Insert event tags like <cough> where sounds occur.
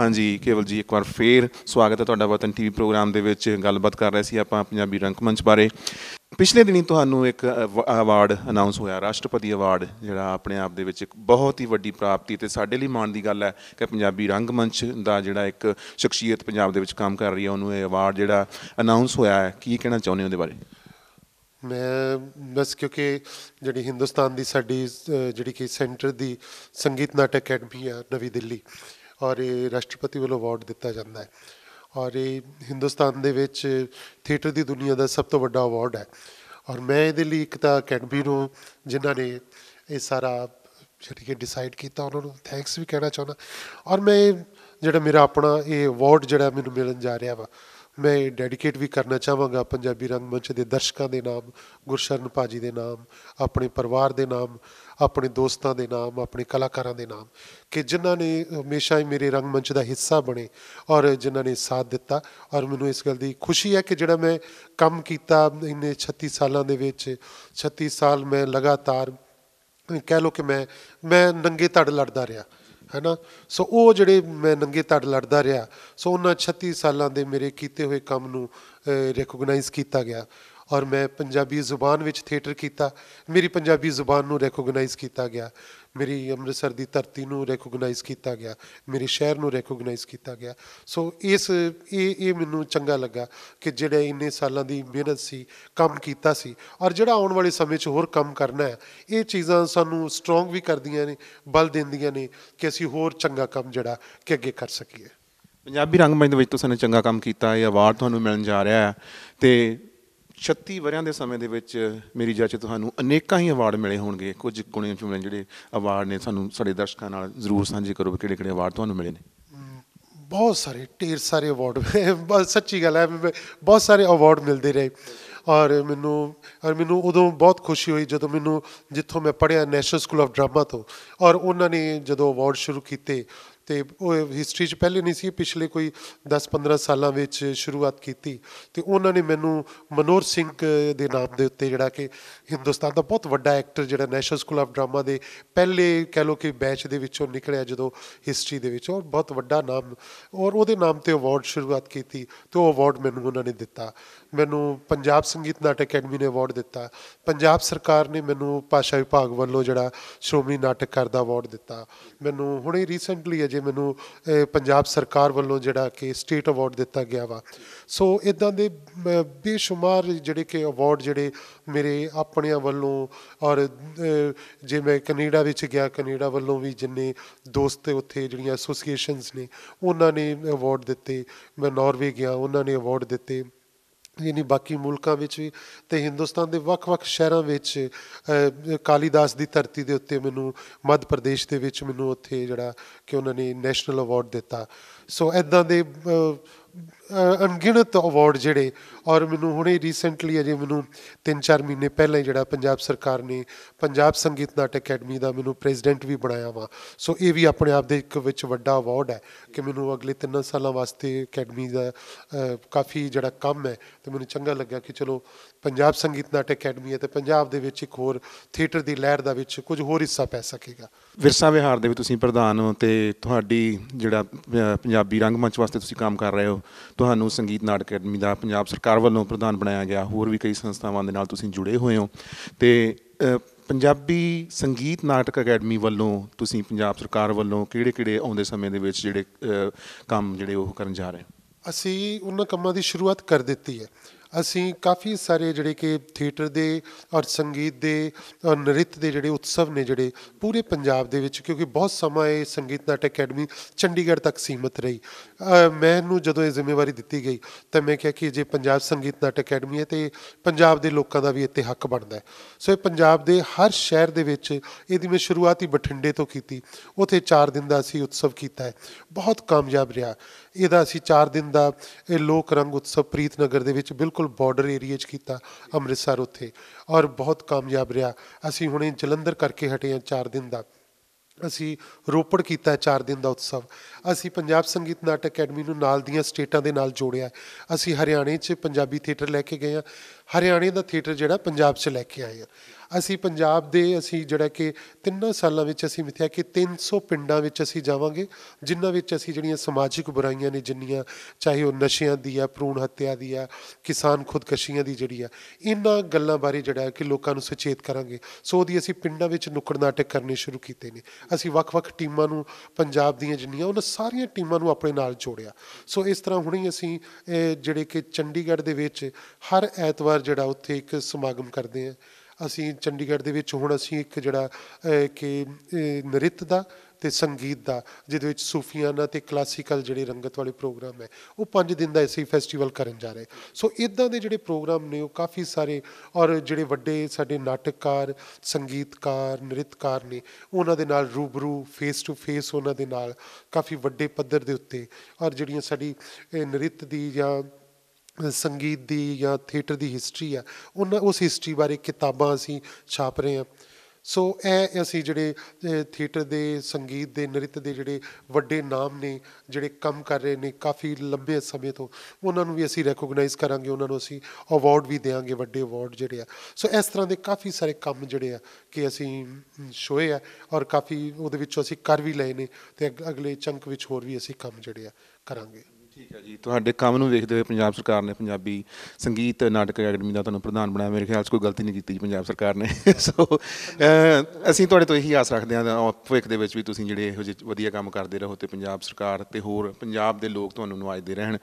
ਹਾਂਜੀ ਕੇਵਲ ਜੀ ਇੱਕ ਵਾਰ ਫੇਰ ਸਵਾਗਤ ਹੈ ਤੁਹਾਡਾ ਵਤਨ ਟੀਵੀ ਪ੍ਰੋਗਰਾਮ ਦੇ ਵਿੱਚ ਗੱਲਬਾਤ ਕਰ ਰਹੇ ਸੀ ਆਪਾਂ ਪੰਜਾਬੀ ਰੰਗਮੰਚ ਬਾਰੇ ਪਿਛਲੇ ਦਿਨੀ ਤੁਹਾਨੂੰ ਇੱਕ ਅਵਾਰਡ ਅਨਾਉਂਸ ਹੋਇਆ ਰਾਸ਼ਟਰਪਤੀ ਅਵਾਰਡ ਜਿਹੜਾ ਆਪਣੇ ਆਪ ਦੇ ਵਿੱਚ ਇੱਕ ਬਹੁਤ ਹੀ ਵੱਡੀ ਪ੍ਰਾਪਤੀ ਤੇ ਸਾਡੇ ਲਈ ਮਾਣ ਦੀ ਗੱਲ ਹੈ ਕਿ ਪੰਜਾਬੀ ਰੰਗਮੰਚ ਦਾ ਜਿਹੜਾ ਇੱਕ ਸ਼ਖਸੀਅਤ ਪੰਜਾਬ ਦੇ ਵਿੱਚ ਕੰਮ ਕਰ ਰਹੀ ਹੈ ਉਹਨੂੰ ਇਹ ਅਵਾਰਡ ਜਿਹੜਾ ਅਨਾਉਂਸ ਹੋਇਆ ਹੈ ਕੀ ਕਹਿਣਾ ਚਾਹੁੰਦੇ ਹੋ ਉਹਦੇ ਬਾਰੇ ਮੈਂ ਬਸ ਕਿਉਂਕਿ ਜਿਹੜੀ ਹਿੰਦੁਸਤਾਨ ਦੀ ਸਾਡੀ ਜਿਹੜੀ ਕਿ ਸੈਂਟਰ ਦੀ ਸੰਗੀਤ ਨਾਟਕ ਅਕੈਡਮੀ ਆ ਨਵੀਂ ਦਿੱਲੀ ਔਰ ਇਹ ਰਾਸ਼ਟਰਪਤੀ ਵੱਲੋਂ ਅਵਾਰਡ ਦਿੱਤਾ ਜਾਂਦਾ ਹੈ ਔਰ ਇਹ ਹਿੰਦੁਸਤਾਨ ਦੇ ਵਿੱਚ ਥੀਏਟਰ ਦੀ ਦੁਨੀਆ ਦਾ ਸਭ ਤੋਂ ਵੱਡਾ ਅਵਾਰਡ ਹੈ ਔਰ ਮੈਂ ਇਹਦੇ ਲਈ ਇੱਕ ਤਾਂ ਅਕੈਡਮੀ ਨੂੰ ਜਿਨ੍ਹਾਂ ਨੇ ਇਹ ਸਾਰਾ ਜਿਹੜੀ ਕਿ ਡਿਸਾਈਡ ਕੀਤਾ ਉਹਨਾਂ ਨੂੰ ਥੈਂਕਸ ਵੀ ਕਹਿਣਾ ਚਾਹੁੰਦਾ ਔਰ ਮੈਂ ਜਿਹੜਾ ਮੇਰਾ ਆਪਣਾ ਇਹ ਅਵਾਰਡ ਜਿਹੜਾ ਮੈਨੂੰ ਮਿਲਣ ਜਾ ਰਿਹਾ ਵਾ ਮੈਂ ਡੈਡੀਕੇਟ ਵੀ ਕਰਨਾ ਚਾਹਾਂਗਾ ਪੰਜਾਬੀ ਰੰਗਮੰਚ ਦੇ ਦਰਸ਼ਕਾਂ ਦੇ ਨਾਮ ਗੁਰਸ਼ਰਨ ਭਾਜੀ ਦੇ ਨਾਮ ਆਪਣੇ ਪਰਿਵਾਰ ਦੇ ਨਾਮ ਆਪਣੇ ਦੋਸਤਾਂ ਦੇ ਨਾਮ ਆਪਣੇ ਕਲਾਕਾਰਾਂ ਦੇ ਨਾਮ ਕਿ ਜਿਨ੍ਹਾਂ ਨੇ ਹਮੇਸ਼ਾ ਹੀ ਮੇਰੇ ਰੰਗਮੰਚ ਦਾ ਹਿੱਸਾ ਬਣੇ ਔਰ ਜਿਨ੍ਹਾਂ ਨੇ ਸਾਥ ਦਿੱਤਾ ਔਰ ਮੈਨੂੰ ਇਸ ਗੱਲ ਦੀ ਖੁਸ਼ੀ ਹੈ ਕਿ ਜਿਹੜਾ ਮੈਂ ਕੰਮ ਕੀਤਾ ਇੰਨੇ 36 ਸਾਲਾਂ ਦੇ ਵਿੱਚ 36 ਸਾਲ ਮੈਂ ਲਗਾਤਾਰ ਕਹਿ ਲੋ ਕਿ ਮੈਂ ਮੈਂ ਨੰਗੇ ਧੜ ਲੜਦਾ ਰਿਹਾ ਹੈਨਾ ਸੋ ਉਹ ਜਿਹੜੇ ਮੈਂ ਨੰਗੇ ਤੜ ਲੜਦਾ ਰਿਹਾ ਸੋ ਉਹਨਾਂ 36 ਸਾਲਾਂ ਦੇ ਮੇਰੇ ਕੀਤੇ ਹੋਏ ਕੰਮ ਨੂੰ ਰੈਕੋਗਨਾਈਜ਼ ਕੀਤਾ ਗਿਆ ਔਰ ਮੈਂ ਪੰਜਾਬੀ ਜ਼ੁਬਾਨ ਵਿੱਚ ਥੀਏਟਰ ਕੀਤਾ ਮੇਰੀ ਪੰਜਾਬੀ ਜ਼ੁਬਾਨ ਨੂੰ ਰੈਕੋਗਨਾਈਜ਼ ਕੀਤਾ ਗਿਆ ਮੇਰੀ ਅੰਮ੍ਰਿਤਸਰ ਦੀ ਧਰਤੀ ਨੂੰ ਰੈਕੋਗਨਾਈਜ਼ ਕੀਤਾ ਗਿਆ ਮੇਰੇ ਸ਼ਹਿਰ ਨੂੰ ਰੈਕੋਗਨਾਈਜ਼ ਕੀਤਾ ਗਿਆ ਸੋ ਇਸ ਇਹ ਇਹ ਮੈਨੂੰ ਚੰਗਾ ਲੱਗਾ ਕਿ ਜਿਹੜੇ ਇੰਨੇ ਸਾਲਾਂ ਦੀ ਮਿਹਨਤ ਸੀ ਕੰਮ ਕੀਤਾ ਸੀ ਔਰ ਜਿਹੜਾ ਆਉਣ ਵਾਲੇ ਸਮੇਂ 'ਚ ਹੋਰ ਕੰਮ ਕਰਨਾ ਹੈ ਇਹ ਚੀਜ਼ਾਂ ਸਾਨੂੰ ਸਟਰੋਂਗ ਵੀ ਕਰਦੀਆਂ ਨੇ ਬਲ ਦਿੰਦੀਆਂ ਨੇ ਕਿ ਅਸੀਂ ਹੋਰ ਚੰਗਾ ਕੰਮ ਜਿਹੜਾ ਕਿ ਅੱਗੇ ਕਰ ਸਕੀਏ ਪੰਜਾਬੀ ਰੰਗਮੰਚ ਦੇ ਵਿੱਚ ਤੁਸੀਂ ਨੇ ਚੰਗਾ ਕੰਮ ਕੀਤਾ ਇਹ ਅਵਾਰਡ ਤੁਹਾਨੂੰ ਮਿਲਣ ਜਾ ਰਿਹਾ ਹੈ ਤੇ 36 ਵਰਿਆਂ ਦੇ ਸਮੇਂ ਦੇ ਵਿੱਚ ਮੇਰੀ ਜੱਜ ਤੁਹਾਨੂੰ ਅਨੇਕਾਂ ਹੀ ਅਵਾਰਡ ਮਿਲੇ ਹੋਣਗੇ ਕੁਝ ਗੁਣੇ ਚੁਣੇ ਜਿਹੜੇ ਅਵਾਰਡ ਨੇ ਸਾਨੂੰ ਸਾਡੇ ਦਰਸ਼ਕਾਂ ਨਾਲ ਜ਼ਰੂਰ ਸਾਂਝੇ ਕਰੋ ਕਿਹੜੇ ਕਿਹੜੇ ਅਵਾਰਡ ਤੁਹਾਨੂੰ ਮਿਲੇ ਨੇ ਬਹੁਤ ਸਾਰੇ ਢੇਰ ਸਾਰੇ ਅਵਾਰਡ ਬਸ ਸੱਚੀ ਗੱਲ ਹੈ ਬਹੁਤ ਸਾਰੇ ਅਵਾਰਡ ਮਿਲਦੇ ਰਹੇ ਔਰ ਮੈਨੂੰ ਔਰ ਮੈਨੂੰ ਉਦੋਂ ਬਹੁਤ ਖੁਸ਼ੀ ਹੋਈ ਜਦੋਂ ਮੈਨੂੰ ਜਿੱਥੋਂ ਮੈਂ ਪੜਿਆ ਨੈਸ਼ਨਲ ਸਕੂਲ ਆਫ ਡਰਾਮਾ ਤੋਂ ਔਰ ਉਹਨਾਂ ਨੇ ਜਦੋਂ ਅਵਾਰਡ ਸ਼ੁਰੂ ਕੀਤੇ ਤੇ ਉਹ ਹਿਸਟਰੀ 'ਚ ਪਹਿਲੇ ਨਹੀਂ ਸੀ ਪਿਛਲੇ ਕੋਈ 10-15 ਸਾਲਾਂ ਵਿੱਚ ਸ਼ੁਰੂਆਤ ਕੀਤੀ ਤੇ ਉਹਨਾਂ ਨੇ ਮੈਨੂੰ ਮਨੋਰ ਸਿੰਘ ਦੇ ਨਾਮ ਦੇ ਉੱਤੇ ਜਿਹੜਾ ਕਿ ਹਿੰਦੁਸਤਾਨ ਦਾ ਬਹੁਤ ਵੱਡਾ ਐਕਟਰ ਜਿਹੜਾ ਨੈਸ਼ਨਲ ਸਕੂਲ ਆਫ ਡਰਾਮਾ ਦੇ ਪਹਿਲੇ ਕਹਿ ਲੋ ਕਿ ਬੈਚ ਦੇ ਵਿੱਚੋਂ ਨਿਕਲਿਆ ਜਦੋਂ ਹਿਸਟਰੀ ਦੇ ਵਿੱਚ ਉਹ ਬਹੁਤ ਵੱਡਾ ਨਾਮ ਔਰ ਉਹਦੇ ਨਾਮ ਤੇ ਅਵਾਰਡ ਸ਼ੁਰੂਆਤ ਕੀਤੀ ਤੇ ਉਹ ਅਵਾਰਡ ਮੈਨੂੰ ਉਹਨਾਂ ਨੇ ਦਿੱਤਾ ਮੈਨੂੰ ਪੰਜਾਬ ਸੰਗੀਤ ਨਾਟਕ ਅਕੈਡਮੀ ਨੇ ਅਵਾਰਡ ਦਿੱਤਾ ਪੰਜਾਬ ਸਰਕਾਰ ਨੇ ਮੈਨੂੰ ਭਾਸ਼ਾ ਵਿਭਾਗ ਵੱਲੋਂ ਜਿਹੜਾ ਸ਼੍ਰੋਮਣੀ ਨਾਟਕਕਾਰ ਦਾ ਅਵਾਰਡ ਦਿੱਤਾ ਮੈਨੂੰ ਹੁਣੇ ਰੀਸੈਂਟਲੀ ਅਜੇ ਕਿ ਮੈਨੂੰ ਪੰਜਾਬ ਸਰਕਾਰ ਵੱਲੋਂ ਜਿਹੜਾ ਕਿ ਸਟੇਟ ਅਵਾਰਡ ਦਿੱਤਾ ਗਿਆ ਵਾ ਸੋ ਇਦਾਂ ਦੇ ਬੇਸ਼ੁਮਾਰ ਜਿਹੜੇ ਕਿ ਅਵਾਰਡ ਜਿਹੜੇ ਮੇਰੇ ਆਪਣਿਆਂ ਵੱਲੋਂ ਔਰ ਜੇ ਮੈਂ ਕੈਨੇਡਾ ਵਿੱਚ ਗਿਆ ਕੈਨੇਡਾ ਵੱਲੋਂ ਵੀ ਜਿੰਨੇ ਦੋਸਤ ਉੱਥੇ ਜਿਹੜੀਆਂ ਐਸੋਸੀਏਸ਼ਨਸ ਨੇ ਉਹਨਾਂ ਨੇ ਅਵਾਰਡ ਦਿੱਤੇ ਮੈਂ ਨਾਰਵੇ ਗਿਆ ਉਹਨਾਂ ਨੇ ਅਵਾਰਡ ਦਿੱਤੇ ਯਾਨੀ ਬਾਕੀ ਮੁਲਕਾਂ ਵਿੱਚ ਵੀ ਤੇ ਹਿੰਦੁਸਤਾਨ ਦੇ ਵੱਖ-ਵੱਖ ਸ਼ਹਿਰਾਂ ਵਿੱਚ ਕਾਲੀਦਾਸ ਦੀ ਧਰਤੀ ਦੇ ਉੱਤੇ ਮੈਨੂੰ ਮੱਧ ਪ੍ਰਦੇਸ਼ ਦੇ ਵਿੱਚ ਮੈਨੂੰ ਉੱਥੇ ਜਿਹੜਾ ਕਿ ਉਹਨਾਂ ਨੇ ਨੈਸ਼ਨਲ ਅਵਾਰਡ ਦਿੱਤਾ ਸੋ ਐਦਾਂ ਦੇ ਅਣਗਿਣਤ ਅਵਾਰਡ ਜਿਹੜੇ ਔਰ ਮੈਨੂੰ ਹੁਣੇ ਰੀਸੈਂਟਲੀ ਅਜੇ ਮੈਨੂੰ 3-4 ਮਹੀਨੇ ਪਹਿਲਾਂ ਜਿਹੜਾ ਪੰਜਾਬ ਸਰਕਾਰ ਨੇ ਪੰਜਾਬ ਸੰਗੀਤ ਨਾਟਕ ਅਕੈਡਮੀ ਦਾ ਮੈਨੂੰ ਪ੍ਰੈਜ਼ੀਡੈਂਟ ਵੀ ਬਣਾਇਆ ਵਾ ਸੋ ਇਹ ਵੀ ਆਪਣੇ ਆਪ ਦੇ ਇੱਕ ਵਿੱਚ ਵੱਡਾ ਅਵਾਰਡ ਹੈ ਕਿ ਮੈਨੂੰ ਅਗਲੇ 3 ਸਾਲਾਂ ਵਾਸਤੇ ਅਕੈਡਮੀ ਦਾ ਕਾਫੀ ਜਿਹੜਾ ਕੰਮ ਹੈ ਤੇ ਮੈਨੂੰ ਚੰਗਾ ਲੱਗਾ ਕਿ ਚਲੋ ਪੰਜਾਬ ਸੰਗੀਤ ਨਾਟਕ ਅਕੈਡਮੀ ਹੈ ਤੇ ਪੰਜਾਬ ਦੇ ਵਿੱਚ ਇੱਕ ਹੋਰ ਥੀਏਟਰ ਦੀ ਲਹਿਰ ਦਾ ਵਿੱਚ ਕੁਝ ਹੋਰ ਹਿੱਸਾ ਪੈ ਸਕੇਗਾ ਵਿਰਸਾ ਵਿਹਾਰ ਦੇ ਵੀ ਤੁਸੀਂ ਪ੍ਰਧਾਨ ਹੋ ਤੇ ਤੁਹਾਡੀ ਜਿਹੜਾ ਪੰਜਾਬੀ ਰੰਗਮੰਚ ਵਾਸਤੇ ਤੁਸੀਂ ਕੰਮ ਕਰ ਰਹੇ ਹੋ ਤੁਹਾਨੂੰ ਸੰਗੀਤ ਨਾਟਕ ਅਕੈਡਮੀ ਦਾ ਪੰਜਾਬ ਸਰਕਾਰ ਵੱਲੋਂ ਪ੍ਰਧਾਨ ਬਣਾਇਆ ਗਿਆ ਹੋਰ ਵੀ ਕਈ ਸੰਸਥਾਵਾਂ ਦੇ ਨਾਲ ਤੁਸੀਂ ਜੁੜੇ ਹੋਏ ਹੋ ਤੇ ਪੰਜਾਬੀ ਸੰਗੀਤ ਨਾਟਕ ਅਕੈਡਮੀ ਵੱਲੋਂ ਤੁਸੀਂ ਪੰਜਾਬ ਸਰਕਾਰ ਵੱਲੋਂ ਕਿਹੜੇ-ਕਿਹੜੇ ਆਉਂਦੇ ਸਮੇਂ ਦੇ ਵਿੱਚ ਜਿਹੜੇ ਕੰਮ ਜਿਹੜੇ ਉਹ ਕਰਨ ਜਾ ਰਹੇ ਅਸੀਂ ਉਹਨਾਂ ਕੰਮਾਂ ਦੀ ਸ਼ੁਰੂਆਤ ਕਰ ਦਿੱਤੀ ਹੈ ਅਸੀਂ ਕਾਫੀ ਸਾਰੇ ਜਿਹੜੇ ਕਿ ਥੀਏਟਰ ਦੇ ਔਰ ਸੰਗੀਤ ਦੇ ਔਰ ਨ੍ਰਿਤ ਦੇ ਜਿਹੜੇ ਉਤਸਵ ਨੇ ਜਿਹੜੇ ਪੂਰੇ ਪੰਜਾਬ ਦੇ ਵਿੱਚ ਕਿਉਂਕਿ ਬਹੁਤ ਸਮਾਂ ਇਹ ਸੰਗੀਤ ਨਾਟਕ ਅਕੈਡਮੀ ਚੰਡੀਗੜ੍ਹ ਤੱਕ ਸੀਮਤ ਰਹੀ ਮੈਨੂੰ ਜਦੋਂ ਇਹ ਜ਼ਿੰਮੇਵਾਰੀ ਦਿੱਤੀ ਗਈ ਤਾਂ ਮੈਂ ਕਿਹਾ ਕਿ ਜੇ ਪੰਜਾਬ ਸੰਗੀਤ ਨਾਟਕ ਅਕੈਡਮੀ ਹੈ ਤੇ ਪੰਜਾਬ ਦੇ ਲੋਕਾਂ ਦਾ ਵੀ ਇੱਥੇ ਹੱਕ ਬਣਦਾ ਹੈ ਸੋ ਇਹ ਪੰਜਾਬ ਦੇ ਹਰ ਸ਼ਹਿਰ ਦੇ ਵਿੱਚ ਇਹਦੀ ਮੈਂ ਸ਼ੁਰੂਆਤ ਹੀ ਬਠਿੰਡੇ ਤੋਂ ਕੀਤੀ ਉਥੇ 4 ਦਿਨ ਦਾ ਅਸੀਂ ਉਤਸਵ ਕੀਤਾ ਹੈ ਬਹੁਤ ਕਾਮਯਾਬ ਰਿਹਾ ਇਹਦਾ ਅਸੀਂ 4 ਦਿਨ ਦਾ ਇਹ ਲੋਕ ਰੰਗ ਉਤਸਵ ਪ੍ਰੀਤਨਗਰ ਦੇ ਵਿੱਚ ਬਿਲਕੁਲ ਬਾਰਡਰ ਏਰੀਆ 'ਚ ਕੀਤਾ ਅੰਮ੍ਰਿਤਸਰ ਉੱਥੇ ਔਰ ਬਹੁਤ ਕਾਮਯਾਬ ਰਿਹਾ ਅਸੀਂ ਹੁਣੇ ਜਲੰਧਰ ਕਰਕੇ ਹਟੇ ਆ 4 ਦਿਨ ਦਾ ਅਸੀਂ ਰੋਪੜ ਕੀਤਾ 4 ਦਿਨ ਦਾ ਉਤਸਵ ਅਸੀਂ ਪੰਜਾਬ ਸੰਗੀਤ ਨਾਟਕ ਅਕੈਡਮੀ ਨੂੰ ਨਾਲ ਦੀਆਂ ਸਟੇਟਾਂ ਦੇ ਨਾਲ ਜੋੜਿਆ ਅਸੀਂ ਹਰਿਆਣੇ 'ਚ ਪੰਜਾਬੀ ਥੀਏਟਰ ਲੈ ਕੇ ਗਏ ਆ ਹਰਿਆਣੇ ਦਾ ਥੀਏਟਰ ਜਿਹੜਾ ਪੰਜਾਬ 'ਚ ਲੈ ਕੇ ਆਏ ਆ ਅਸੀਂ ਪੰਜਾਬ ਦੇ ਅਸੀਂ ਜਿਹੜਾ ਕਿ ਤਿੰਨਾਂ ਸਾਲਾਂ ਵਿੱਚ ਅਸੀਂ ਮਿਥਿਆ ਕਿ 300 ਪਿੰਡਾਂ ਵਿੱਚ ਅਸੀਂ ਜਾਵਾਂਗੇ ਜਿਨ੍ਹਾਂ ਵਿੱਚ ਅਸੀਂ ਜਿਹੜੀਆਂ ਸਮਾਜਿਕ ਬੁਰਾਈਆਂ ਨੇ ਜਿੰਨੀਆਂ ਚਾਹੇ ਉਹ ਨਸ਼ਿਆਂ ਦੀ ਆ ਭਰੂਣ ਹੱਤਿਆ ਦੀ ਆ ਕਿਸਾਨ ਖੁਦਕਸ਼ੀਆਂ ਦੀ ਜਿਹੜੀ ਆ ਇਹਨਾਂ ਗੱਲਾਂ ਬਾਰੇ ਜਿਹੜਾ ਕਿ ਲੋਕਾਂ ਨੂੰ ਸੁਚੇਤ ਕਰਾਂਗੇ ਸੋ ਉਹਦੀ ਅਸੀਂ ਪਿੰਡਾਂ ਵਿੱਚ ਨੁੱਕੜ ਨਾਟਕ ਕਰਨੇ ਸ਼ੁਰੂ ਕੀਤੇ ਨੇ ਅਸੀਂ ਵੱਖ-ਵੱਖ ਟੀਮਾਂ ਨੂੰ ਪੰਜਾਬ ਦੀਆਂ ਜਿੰਨੀਆਂ ਉਹਨਾਂ ਸਾਰੀਆਂ ਟੀਮਾਂ ਨੂੰ ਆਪਣੇ ਨਾਲ ਜੋੜਿਆ ਸੋ ਇਸ ਤਰ੍ਹਾਂ ਹੁਣੇ ਅਸੀਂ ਜਿਹੜੇ ਕਿ ਚੰਡੀਗੜ੍ਹ ਦੇ ਵਿੱਚ ਹਰ ਐਤਵਾਰ ਵਾਰ ਜਿਹੜਾ ਉੱਥੇ ਇੱਕ ਸਮਾਗਮ ਕਰਦੇ ਆ ਅਸੀਂ ਚੰਡੀਗੜ੍ਹ ਦੇ ਵਿੱਚ ਹੁਣ ਅਸੀਂ ਇੱਕ ਜਿਹੜਾ ਕਿ ਨ੍ਰਿਤ ਦਾ ਤੇ ਸੰਗੀਤ ਦਾ ਜਿਹਦੇ ਵਿੱਚ ਸੂਫੀਆਨਾ ਤੇ ਕਲਾਸੀਕਲ ਜਿਹੜੇ ਰੰਗਤ ਵਾਲੇ ਪ੍ਰੋਗਰਾਮ ਹੈ ਉਹ 5 ਦਿਨ ਦਾ ਐਸੀ ਫੈਸਟੀਵਲ ਕਰਨ ਜਾ ਰਹੇ ਸੋ ਇਦਾਂ ਦੇ ਜਿਹੜੇ ਪ੍ਰੋਗਰਾਮ ਨੇ ਉਹ ਕਾਫੀ ਸਾਰੇ ਔਰ ਜਿਹੜੇ ਵੱਡੇ ਸਾਡੇ ਨਾਟਕਕਾਰ ਸੰਗੀਤਕਾਰ ਨ੍ਰਿਤਕਾਰ ਨੇ ਉਹਨਾਂ ਦੇ ਨਾਲ ਰੂਬਰੂ ਫੇਸ ਟੂ ਫੇਸ ਉਹਨਾਂ ਦੇ ਨਾਲ ਕਾਫੀ ਵੱਡੇ ਪੱਧਰ ਦੇ ਉੱਤੇ ਔਰ ਜਿਹੜੀਆਂ ਸਾਡੀ ਨ੍ਰਿਤ ਦੀ ਜਾਂ ਸੰਗੀਤ ਦੀ ਜਾਂ ਥੀਏਟਰ ਦੀ ਹਿਸਟਰੀ ਆ ਉਹਨਾਂ ਉਸ ਹਿਸਟਰੀ ਬਾਰੇ ਕਿਤਾਬਾਂ ਅਸੀਂ ਛਾਪ ਰਹੇ ਹਾਂ ਸੋ ਇਹ ਅਸੀਂ ਜਿਹੜੇ ਥੀਏਟਰ ਦੇ ਸੰਗੀਤ ਦੇ ਨ੍ਰਿਤ ਦੇ ਜਿਹੜੇ ਵੱਡੇ ਨਾਮ ਨੇ ਜਿਹੜੇ ਕੰਮ ਕਰ ਰਹੇ ਨੇ ਕਾਫੀ ਲੰਬੇ ਸਮੇਂ ਤੋਂ ਉਹਨਾਂ ਨੂੰ ਵੀ ਅਸੀਂ ਰੈਕੋਗਨਾਈਜ਼ ਕਰਾਂਗੇ ਉਹਨਾਂ ਨੂੰ ਅਸੀਂ ਅਵਾਰਡ ਵੀ ਦੇਵਾਂਗੇ ਵੱਡੇ ਅਵਾਰਡ ਜਿਹੜੇ ਆ ਸੋ ਇਸ ਤਰ੍ਹਾਂ ਦੇ ਕਾਫੀ ਸਾਰੇ ਕੰਮ ਜਿਹੜੇ ਆ ਕਿ ਅਸੀਂ ਸ਼ੋਏ ਆ ਔਰ ਕਾਫੀ ਉਹਦੇ ਵਿੱਚੋਂ ਅਸੀਂ ਕਰ ਵੀ ਲਏ ਨੇ ਤੇ ਅਗਲੇ ਚੰਕ ਵਿੱਚ ਹੋਰ ਵੀ ਅਸੀਂ ਕੰਮ ਜਿਹੜੇ ਆ ਕਰਾਂਗੇ ਠੀਕ ਹੈ ਜੀ ਤੁਹਾਡੇ ਕੰਮ ਨੂੰ ਵੇਖਦੇ ਹੋਏ ਪੰਜਾਬ ਸਰਕਾਰ ਨੇ ਪੰਜਾਬੀ ਸੰਗੀਤ ਨਾਟਕ ਅਕੈਡਮੀ ਦਾ ਤੁਹਾਨੂੰ ਪ੍ਰਧਾਨ ਬਣਾਇਆ ਮੇਰੇ ਖਿਆਲ 'ਚ ਕੋਈ ਗਲਤੀ ਨਹੀਂ ਕੀਤੀ ਜੀ ਪੰਜਾਬ ਸਰਕਾਰ ਨੇ ਸੋ <laughs> ਅਸੀਂ ਤੁਹਾਡੇ ਤੋਂ ਇਹੀ ਆਸ ਰੱਖਦੇ ਹਾਂ ਭਵਿੱਖ ਦੇ ਵਿੱਚ ਵੀ ਤੁਸੀਂ ਜਿਹੜੇ ਇਹੋ ਜਿਹੇ ਵਧੀਆ ਕੰਮ ਕਰਦੇ ਰਹੋ ਤੇ ਪੰਜਾਬ ਸਰਕਾਰ ਤੇ ਹੋਰ ਪੰਜਾਬ ਦੇ ਲੋਕ ਤੁਹਾਨੂੰ ਨਵਾਜਦੇ ਰਹਿਣ